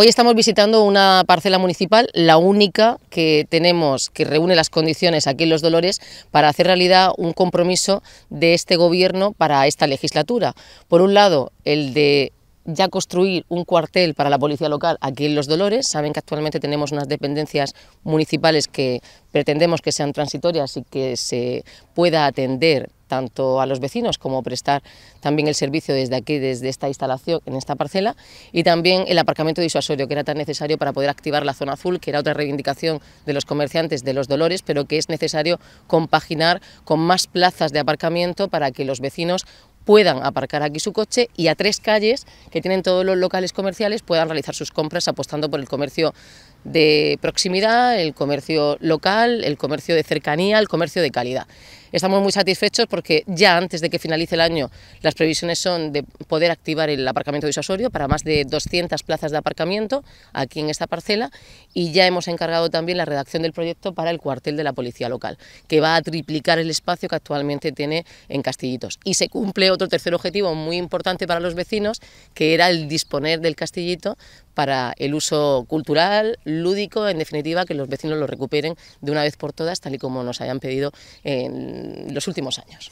Hoy estamos visitando una parcela municipal, la única que tenemos que reúne las condiciones aquí en Los Dolores para hacer realidad un compromiso de este gobierno para esta legislatura. Por un lado, el de ya construir un cuartel para la policía local aquí en Los Dolores. Saben que actualmente tenemos unas dependencias municipales que pretendemos que sean transitorias y que se pueda atender tanto a los vecinos como prestar también el servicio desde aquí, desde esta instalación, en esta parcela, y también el aparcamiento disuasorio, que era tan necesario para poder activar la zona azul, que era otra reivindicación de los comerciantes de los Dolores, pero que es necesario compaginar con más plazas de aparcamiento para que los vecinos puedan aparcar aquí su coche y a tres calles que tienen todos los locales comerciales puedan realizar sus compras apostando por el comercio de proximidad, el comercio local, el comercio de cercanía, el comercio de calidad. Estamos muy satisfechos porque ya antes de que finalice el año las previsiones son de poder activar el aparcamiento disuasorio para más de 200 plazas de aparcamiento aquí en esta parcela y ya hemos encargado también la redacción del proyecto para el cuartel de la policía local, que va a triplicar el espacio que actualmente tiene en Castillitos. Y se cumple otro tercer objetivo muy importante para los vecinos, que era el disponer del castillito para el uso cultural, lúdico, en definitiva, que los vecinos lo recuperen de una vez por todas, tal y como nos hayan pedido en los últimos años.